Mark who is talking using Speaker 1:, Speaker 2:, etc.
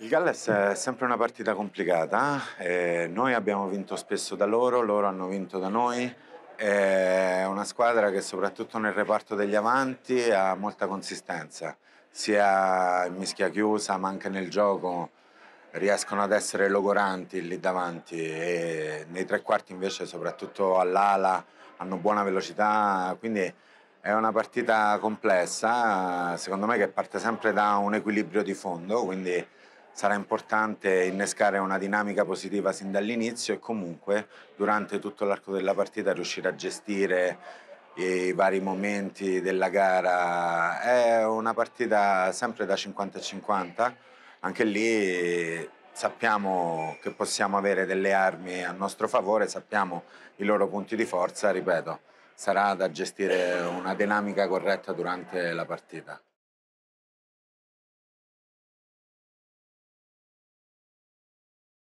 Speaker 1: Il Galles è sempre una partita complicata, eh, noi abbiamo vinto spesso da loro, loro hanno vinto da noi, è una squadra che soprattutto nel reparto degli avanti ha molta consistenza, sia in mischia chiusa ma anche nel gioco riescono ad essere logoranti lì davanti e nei tre quarti invece soprattutto all'ala hanno buona velocità, quindi è una partita complessa, secondo me che parte sempre da un equilibrio di fondo, quindi sarà importante innescare una dinamica positiva sin dall'inizio e comunque durante tutto l'arco della partita riuscire a gestire i vari momenti della gara. È una partita sempre da 50-50, anche lì sappiamo che possiamo avere delle armi a nostro favore, sappiamo i loro punti di forza, ripeto, sarà da gestire una dinamica
Speaker 2: corretta durante la partita.